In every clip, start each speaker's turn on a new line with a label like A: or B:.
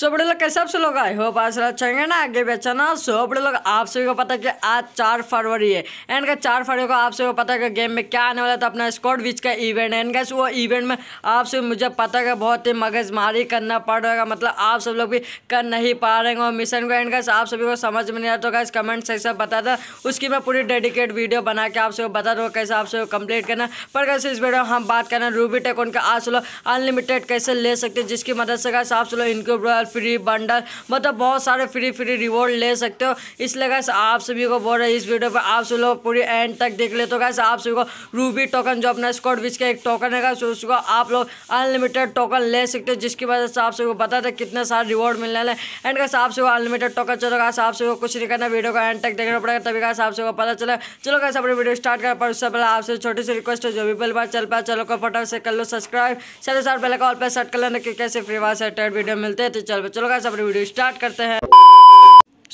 A: सो बड़े लोग कैसे आप सब लोग आए हो पास चाहेंगे ना आगे बेचना अच्छा सो बड़े लोग आप सभी को पता है कि आज चार फरवरी है एंड का चार फरवरी को आप सभी को पता है कि गेम में क्या आने वाला था तो अपना स्कॉट बीच का इवेंट है एंड गैस वो इवेंट में आप सभी मुझे पता है बहुत ही मगजमारी करना पड़ रहेगा मतलब आप सब लोग भी कर नहीं पा रहे हो मिशन को एंड गैस आप सभी को समझ में नहीं आता होगा इस कमेंट सेक्शन बता दो उसकी मैं पूरी डेडिकेट वीडियो बना के आप सभी को बता दूँगा कैसे आप सभी को कम्प्लीट करना पर कैसे इस वीडियो में हम बात करना रूबी टेक उनका आप लोग अनलिमिटेड कैसे ले सकते जिसकी मदद से कैसे आप लोग इनको फ्री बंडल मतलब बहुत सारे फ्री फ्री रिवॉर्ड ले सकते हो इसलिए कैसे आप सभी को बोल रहे इस वीडियो पर आप सभी लोग पूरी एंड तक देख ले तो कैसे आप सभी को रूबी टोकन जो अपना स्कॉट बीच का एक टोकन है उसको आप लोग अनलिमिटेड टोकन ले सकते हो जिसकी वजह से आप सभी को पता था कितने सारे रिवॉर्ड मिलने वाले एंड कैसे आप सभी अनलिमिटेड टोकन चलो कैसे आप सभी को कुछ नहीं करना वीडियो को एंड तक देखना पड़ेगा तभी कैसे आप सबको पता चले चलो कैसे अपनी वीडियो स्टार्ट कर पर उससे पहले आपसे छोटी सी रिक्वेस्ट है जो भी पहले बार चल पाए चलो को फटाफट से कर लो सब्सक्राइब चलो सर पहले कॉल पर सेट कर लेना कि कैसे फ्री वायर से वीडियो मिलते हैं तो चलो चैनल पर चलो गाइस अपनी वीडियो स्टार्ट करते हैं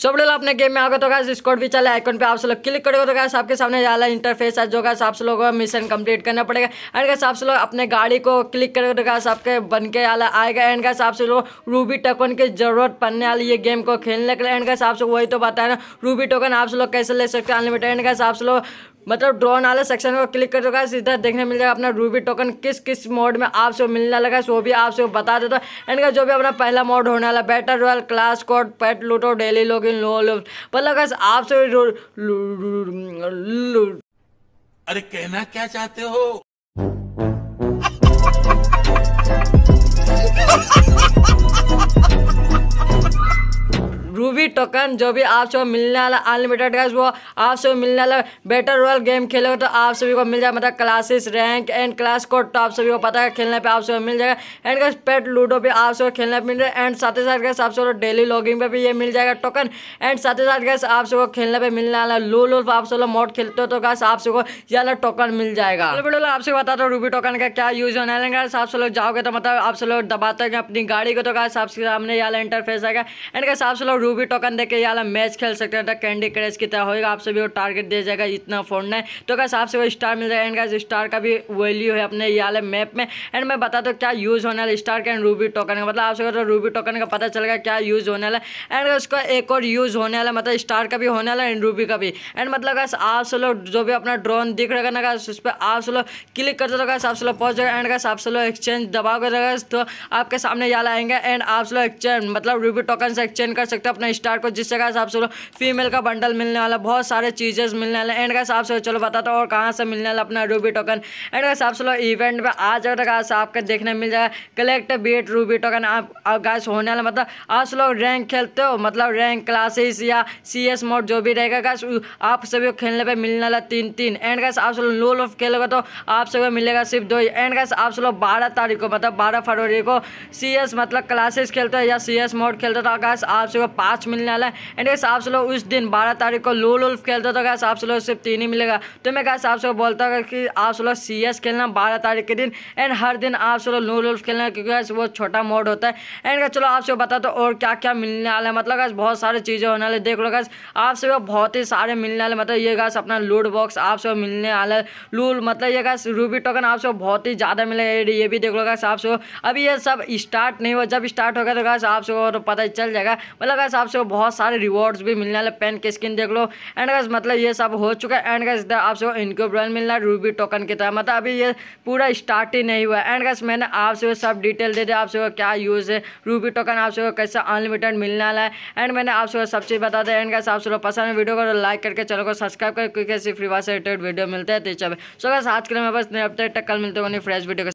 A: सब लोग अपने गेम में आओगे तो गैस स्कॉट भी चले आइकन पे आप सब लोग क्लिक करोगे तो गैस आपके सामने ज्यादा इंटरफेस है जो गैस आप सब लोगों को मिशन कंप्लीट करना पड़ेगा एंड गैस आप सब लोग अपने गाड़ी को क्लिक करोगे तो गैस आपके बन के आला आएगा एंड गैस आप सब लोग रूबी टोकन की जरूरत पड़ने वाली ये गेम को खेलने के लिए एंड गैस आप सब वही तो बताया ना रूबी टोकन आप सब लोग कैसे ले सकते हैं अनलिमिटेड एंड गैस आप सब लोग मतलब ड्रोन वाले सेक्शन को क्लिक कर दो गैस इधर देखने मिल जाएगा अपना रूबी टोकन किस किस मोड में आपसे मिलने लगा वो भी आपसे बता देता एंड गैस जो भी अपना पहला मोड होने वाला battle royale class code pet लूटो डेली लोग इन ऑल पर सभी अरे कहना क्या चाहते हो टोकन जो भी आप सब मिलने वाला अनलिमिटेड का वो आप सबको मिलने वाला बेटर रोल गेम खेलोगे तो आप सभी को मिल जाएगा मतलब classes rank and class code तो आप सभी को पता है खेलने पे आप सबको मिल जाएगा एंड गैस पेट लूडो भी आप सबको खेलने पर मिल जाएगा एंड साथ ही साथ गैस आप सब डेली लॉगिंग पे भी ये मिल जाएगा टोकन एंड साथ ही साथ गैस आप सबको खेलने पर मिलने वाला लूल वुल्फ आप सब मोड खेलते हो तो गैस आप सबको ये वाला टोकन मिल जाएगा बिल्कुल आपसे बताता हूँ रूबी टोकन का क्या यूज होने वाला आप सब लोग जाओगे तो मतलब आप सब लोग दबाते अपनी गाड़ी को तो गैस आपके सामने ये वाला इंटरफेस आएगा एंड गैस आप सब लोग रूबी टोकन बंदे के यहाँ मैच खेल सकता था कैंडी क्रैश की तरह होगा आप सभी को टारगेट दिया जाएगा इतना फोड़ना है तो कैसे आपसे वो स्टार मिल जाएगा एंड स्टार का भी वैल्यू है अपने यहाँ मैप में एंड मैं बता दो क्या यूज़ होने वाला स्टार का एंड रूबी टोकन का मतलब आप सभी रूबी टोकन तो का पता चलेगा क्या यूज़ होने वाला एंड उसका एक और यूज़ होने वाला मतलब स्टार का भी होने वाला एंड रूबी का भी एंड मतलब कैसे आप सब लोग जो भी अपना ड्रोन दिख रहा ना कैसे उस पर आप सब लोग क्लिक करते कैसे आप सब लोग पहुँच जाएगा एंड कैसे आप सब लोग एक्सचेंज दबाओगे तो, तो आपके सामने यहाँ आएंगे एंड आप सब लोग एक्सचेंज मतलब रूबी टोकन से एक्सचेंज कर सकते हो अपना स्टार आपको जिस जगह से आप सोचो फीमेल का बंडल मिलने वाला बहुत सारे चीज़ेस मिलने वाले एंड का हिसाब से चलो बताते हूँ और कहाँ से मिलने वाला अपना रूबी टोकन एंड का हिसाब से इवेंट में आज अगर आज आपको देखने मिल जाएगा कलेक्ट बीट रूबी टोकन आप गैस होने वाला मतलब आप लोग रैंक खेलते हो मतलब रैंक क्लासेस या सी मोड जो भी रहेगा गैस आप सभी को खेलने पर मिलने वाला तीन तीन एंड गैस आप लोग लो ऑफ खेलोगे तो आप सभी मिलेगा सिर्फ दो एंड गैस आप लोग बारह तारीख को मतलब बारह फरवरी को सी मतलब क्लासेस खेलते हो या सी मोड खेलते हो तो आप सभी को पाँच मिलने मिलने वाला है एंड गैस आप लोग उस दिन बारह तारीख को लोल वोल्फ खेलते तो गैस आप लोग सिर्फ तीन ही मिलेगा तो मैं गैस आप लोग बोलता हूँ कि आप लोग सी एस खेलना बारह तारीख के दिन एंड हर दिन आप लोग लोल वोल्फ खेलना क्योंकि गैस वो छोटा मोड होता है एंड गैस चलो आपसे बता दो तो, और क्या क्या मिलने वाला है मतलब गैस बहुत सारी चीज़ें होने वाले देख लो गैस आप सब बहुत ही सारे मिलने वाले मतलब ये गैस अपना लूड बॉक्स आप सब मिलने वाला है लूल मतलब ये गैस रूबी टोकन आप सब बहुत ही ज़्यादा मिलेगा ये भी देख लो गैस आप सब अभी ये सब स्टार्ट नहीं हुआ जब स्टार्ट होगा तो गैस आप सब पता चल जाएगा मतलब गैस आप सब बहुत सारे रिवॉर्ड्स भी मिलने वाले पेन की स्किन देख लो एंड गैस मतलब ये सब हो चुका है एंड गैस इधर आपसे इनको ब्रेन मिलना है रूबी टोकन की तरह मतलब अभी ये पूरा स्टार्ट ही नहीं हुआ है एंड गैस मैंने आपसे सब डिटेल दे दिया आपसे क्या यूज़ है रूबी टोकन आपसे सबको कैसे अनलिमिटेड मिलने वाला है एंड मैंने आपसे सब चीज़ बता दिया एंड गैस आपसे पसंद है वीडियो को लाइक तो करके चैनल को सब्सक्राइब करके किसी फ्री वाइस रिलेटेड वीडियो मिलते हैं तो चलो सो गैस आज के लिए मैं बस नहीं अपडेट तक कल मिलते हो फ्रेश वीडियो